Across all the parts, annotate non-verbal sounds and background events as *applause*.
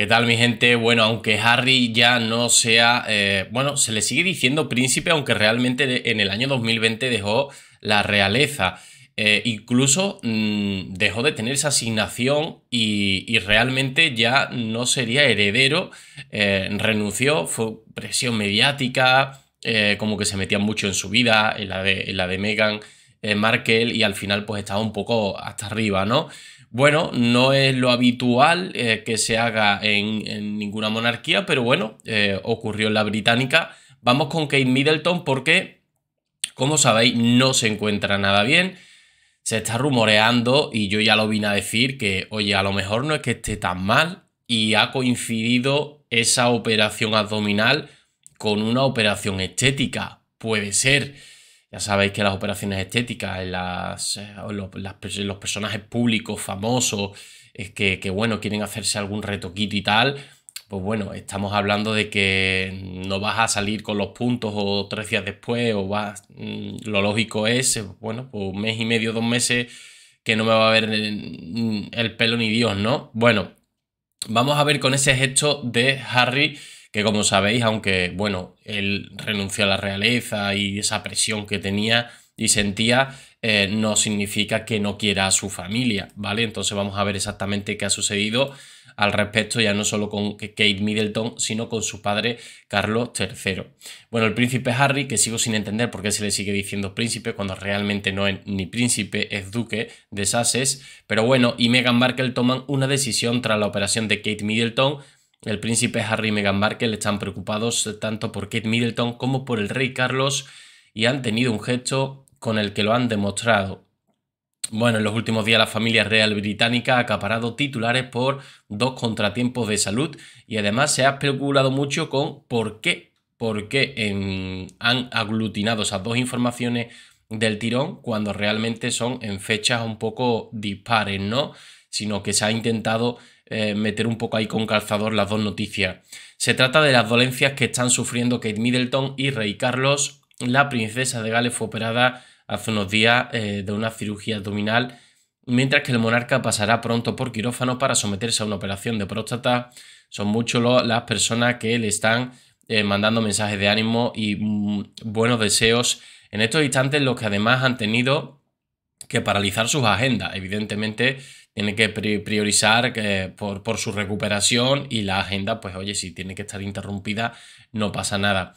¿Qué tal mi gente? Bueno, aunque Harry ya no sea, eh, bueno, se le sigue diciendo príncipe, aunque realmente en el año 2020 dejó la realeza. Eh, incluso mm, dejó de tener esa asignación y, realmente ya no sería heredero, eh, renunció, fue presión mediática, como que se metía mucho en su vida, en la de, en la de Meghan Markle y al final pues estaba un poco hasta arriba, ¿no? Bueno, no es lo habitual eh, que se haga en, ninguna monarquía, pero bueno, eh, ocurrió en la británica. Vamos con Kate Middleton porque, como sabéis, no se encuentra nada bien. Se está rumoreando y yo ya lo vine a decir que, oye, a lo mejor no es que esté tan mal y ha coincidido esa operación abdominal con una operación estética. Puede ser. Ya sabéis que las operaciones estéticas, las, eh, los, personajes públicos famosos eh, que, que, bueno, quieren hacerse algún retoquito y tal, pues bueno, estamos hablando de que no vas a salir con los puntos o tres días después, o vas, mm, lo lógico es, eh, bueno, pues un mes y medio, dos meses, que no me va a ver el, mm, el pelo ni Dios, ¿no? Bueno, vamos a ver con ese gesto de Harry que como sabéis, aunque bueno, él renunció a la realeza y esa presión que tenía y sentía, eh, no significa que no quiera a su familia, ¿vale? Entonces vamos a ver exactamente qué ha sucedido al respecto, ya no solo con Kate Middleton, sino con su padre Carlos III. Bueno, el príncipe Harry, que sigo sin entender por qué se le sigue diciendo príncipe cuando realmente no es ni príncipe, es duque de Sussex, pero bueno, y Meghan Markle toman una decisión tras la operación de Kate Middleton el príncipe Harry y Meghan Markle están preocupados tanto por Kate Middleton como por el rey Carlos y han tenido un gesto con el que lo han demostrado. Bueno, en los últimos días la familia real británica ha acaparado titulares por dos contratiempos de salud y además se ha especulado mucho con por qué, por qué han aglutinado esas dos informaciones del tirón cuando realmente son en fechas un poco dispares, ¿no? sino que se ha intentado eh, meter un poco ahí con calzador las dos noticias. Se trata de las dolencias que están sufriendo Kate Middleton y Rey Carlos. La princesa de Gales fue operada hace unos días eh, de una cirugía abdominal, mientras que el monarca pasará pronto por quirófano para someterse a una operación de próstata. Son muchos las personas que le están eh, mandando mensajes de ánimo y mm, buenos deseos en estos instantes los que además han tenido que paralizar sus agendas. Evidentemente, tiene que priorizar eh, por, su recuperación y la agenda, pues oye, si tiene que estar interrumpida, no pasa nada.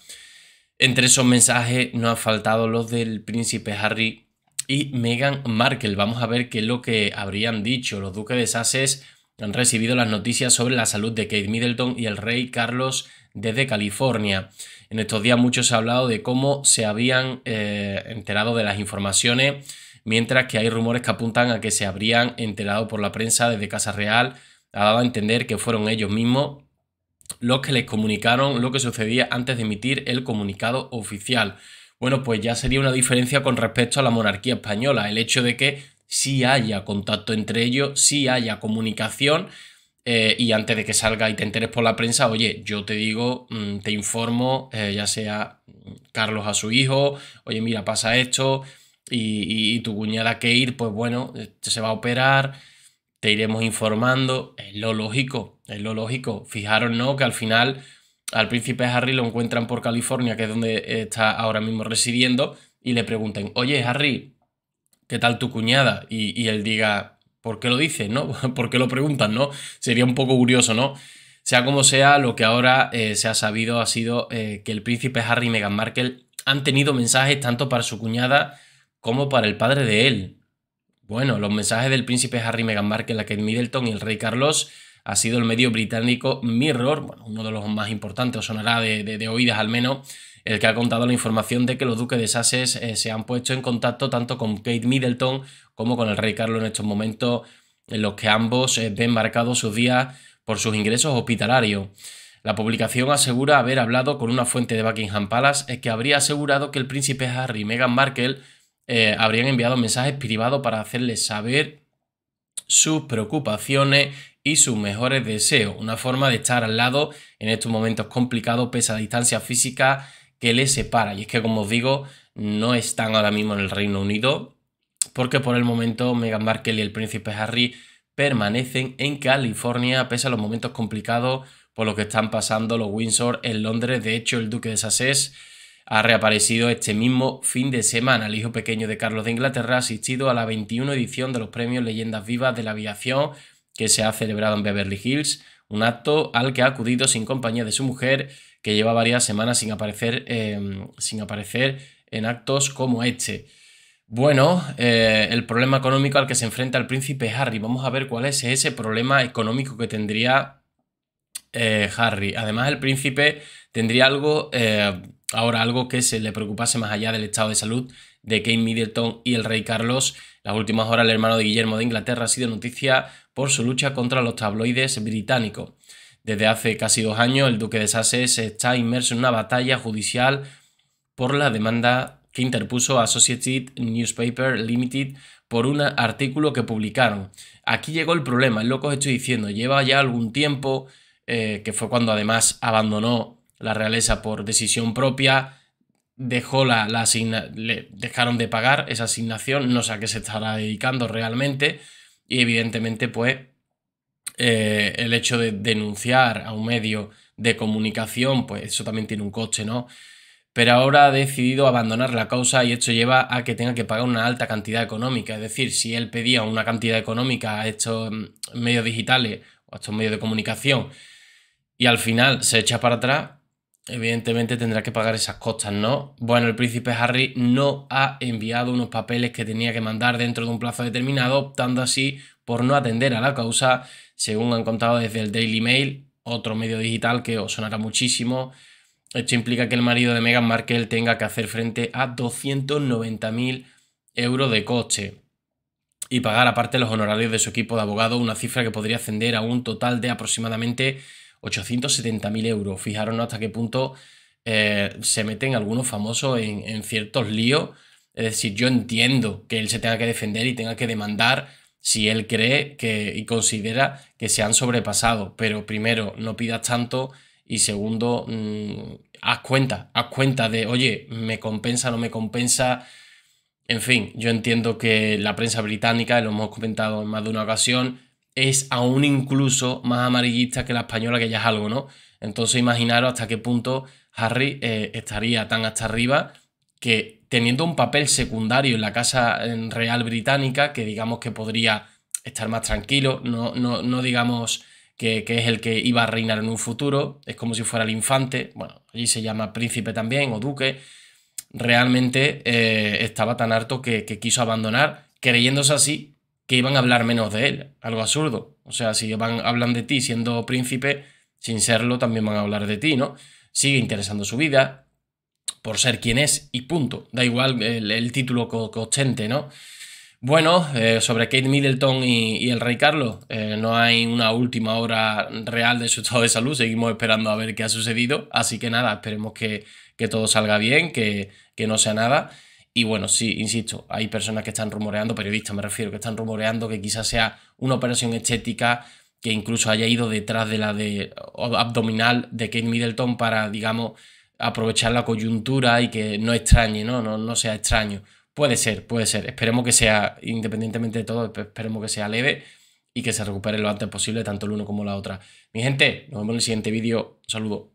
Entre esos mensajes no han faltado los del príncipe Harry y Meghan Markle. Vamos a ver qué es lo que habrían dicho. Los duques de Sussex han recibido las noticias sobre la salud de Kate Middleton y el rey Carlos desde California. En estos días mucho se ha hablado de cómo se habían eh, enterado de las informaciones mientras que hay rumores que apuntan a que se habrían enterado por la prensa desde Casa Real, ha dado a entender que fueron ellos mismos los que les comunicaron lo que sucedía antes de emitir el comunicado oficial. Bueno, pues ya sería una diferencia con respecto a la monarquía española, el hecho de que sí haya contacto entre ellos, sí haya comunicación, eh, y antes de que salga y te enteres por la prensa, oye, yo te digo, mm, te informo, eh, ya sea mm, Carlos a su hijo, oye, mira, pasa esto, y, tu cuñada que ir, pues bueno, este se va a operar, te iremos informando, es lo lógico, es lo lógico. Fijaros, ¿no? Que al final al príncipe Harry lo encuentran por California, que es donde está ahora mismo residiendo, y le pregunten, oye Harry, ¿qué tal tu cuñada? Y, él diga, ¿por qué lo dice, no? *laughs* ¿Por qué lo preguntan, no? Sería un poco curioso, ¿no? Sea como sea, lo que ahora eh, se ha sabido ha sido eh, que el príncipe Harry y Meghan Markle han tenido mensajes tanto para su cuñada como para el padre de él. Bueno, los mensajes del príncipe Harry, Meghan Markle, a Kate Middleton y el rey Carlos ha sido el medio británico Mirror, bueno, uno de los más importantes, o sonará de, oídas al menos, el que ha contado la información de que los duques de Sasses eh, se han puesto en contacto tanto con Kate Middleton como con el rey Carlos en estos momentos en los que ambos eh, ven marcados sus días por sus ingresos hospitalarios. La publicación asegura haber hablado con una fuente de Buckingham Palace eh, que habría asegurado que el príncipe Harry y Meghan Markle eh, habrían enviado mensajes privados para hacerles saber sus preocupaciones y sus mejores deseos. Una forma de estar al lado en estos momentos complicados pese a la distancia física que les separa. Y es que, como os digo, no están ahora mismo en el Reino Unido porque por el momento Meghan Markle y el príncipe Harry permanecen en California pese a los momentos complicados por lo que están pasando los Windsor en Londres. De hecho, el duque de Sussex ha reaparecido este mismo fin de semana. El hijo pequeño de Carlos de Inglaterra ha asistido a la 21 edición de los premios Leyendas Vivas de la Aviación que se ha celebrado en Beverly Hills, un acto al que ha acudido sin compañía de su mujer, que lleva varias semanas sin aparecer, em, sin aparecer en actos como este. Bueno, eh, el problema económico al que se enfrenta el príncipe Harry. Vamos a ver cuál es ese problema económico que tendría eh, Harry. Además, el príncipe tendría algo eh, Ahora, algo que se le preocupase más allá del estado de salud de Kate Middleton y el rey Carlos. Las últimas horas, el hermano de Guillermo de Inglaterra ha sido noticia por su lucha contra los tabloides británicos. Desde hace casi dos años, el duque de Sussex está inmerso en una batalla judicial por la demanda que interpuso Associated Newspaper Limited por un artículo que publicaron. Aquí llegó el problema, es lo que os estoy diciendo. Lleva ya algún tiempo, eh, que fue cuando además abandonó la realeza por decisión propia dejó la, la le dejaron de pagar esa asignación, no sé a qué se estará dedicando realmente y evidentemente pues eh, el hecho de denunciar a un medio de comunicación, pues eso también tiene un coche, ¿no? Pero ahora ha decidido abandonar la causa y esto lleva a que tenga que pagar una alta cantidad económica. Es decir, si él pedía una cantidad económica a estos mm, medios digitales o a estos medios de comunicación y al final se echa para atrás, evidentemente tendrá que pagar esas costas, ¿no? Bueno, el príncipe Harry no ha enviado unos papeles que tenía que mandar dentro de un plazo determinado, optando así por no atender a la causa, según han contado desde el Daily Mail, otro medio digital que os sonará muchísimo. Esto implica que el marido de Meghan Markle tenga que hacer frente a 290.000 euros de coche y pagar aparte los honorarios de su equipo de abogado, una cifra que podría ascender a un total de aproximadamente 870.000 euros. Fijaron hasta qué punto eh, se meten algunos famosos en, ciertos líos. Es decir, yo entiendo que él se tenga que defender y tenga que demandar si él cree que, y considera que se han sobrepasado. Pero primero, no pidas tanto y segundo, mm, haz cuenta, haz cuenta de, oye, me compensa, no me compensa. En fin, yo entiendo que la prensa británica, lo hemos comentado en más de una ocasión, es aún incluso más amarillista que la española, que ya es algo, ¿no? Entonces imaginaros hasta qué punto Harry eh, estaría tan hasta arriba que teniendo un papel secundario en la Casa Real Británica, que digamos que podría estar más tranquilo, no, no, digamos que, es el que iba a reinar en un futuro, es como si fuera el infante, bueno, allí se llama príncipe también o duque, realmente eh, estaba tan harto que quiso abandonar, creyéndose así que iban a hablar menos de él. Algo absurdo. O sea, si van, hablan de ti siendo príncipe, sin serlo, también van a hablar de ti, ¿no? Sigue interesando su vida por ser quien es y punto. Da igual el, título que, ¿no? Bueno, eh, sobre Kate Middleton y, el Rey Carlos, eh, no hay una última hora real de su estado de salud, seguimos esperando a ver qué ha sucedido, así que nada, esperemos que, todo salga bien, que, que no sea nada. Y bueno, sí, insisto, hay personas que están rumoreando, periodistas me refiero, que están rumoreando que quizás sea una operación estética que incluso haya ido detrás de la de abdominal de Kate Middleton para, digamos, aprovechar la coyuntura y que no extrañe, ¿no? No, no sea extraño. Puede ser, puede ser. Esperemos que sea, independientemente de todo, esperemos que sea leve y que se recupere lo antes posible tanto el uno como la otra. Mi gente, nos vemos en el siguiente vídeo. Saludos.